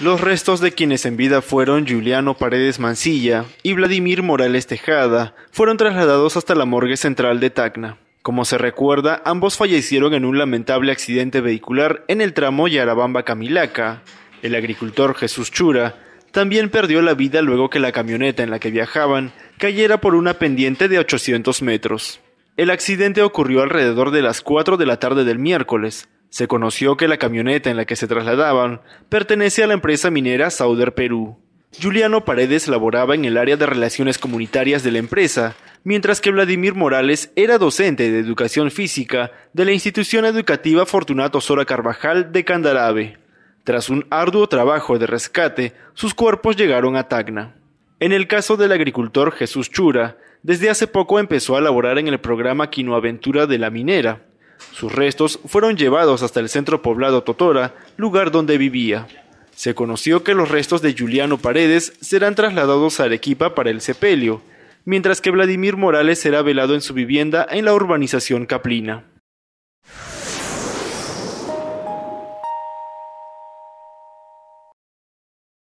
Los restos de quienes en vida fueron Juliano Paredes Mancilla y Vladimir Morales Tejada fueron trasladados hasta la morgue central de Tacna. Como se recuerda, ambos fallecieron en un lamentable accidente vehicular en el tramo Yarabamba-Camilaca. El agricultor Jesús Chura también perdió la vida luego que la camioneta en la que viajaban cayera por una pendiente de 800 metros. El accidente ocurrió alrededor de las 4 de la tarde del miércoles, se conoció que la camioneta en la que se trasladaban pertenece a la empresa minera Sauder Perú. Juliano Paredes laboraba en el área de relaciones comunitarias de la empresa, mientras que Vladimir Morales era docente de educación física de la institución educativa Fortunato Sora Carvajal de Candarabe. Tras un arduo trabajo de rescate, sus cuerpos llegaron a Tacna. En el caso del agricultor Jesús Chura, desde hace poco empezó a laborar en el programa Quinoaventura de la Minera, sus restos fueron llevados hasta el centro poblado Totora, lugar donde vivía. Se conoció que los restos de Juliano Paredes serán trasladados a Arequipa para el sepelio, mientras que Vladimir Morales será velado en su vivienda en la urbanización Caplina.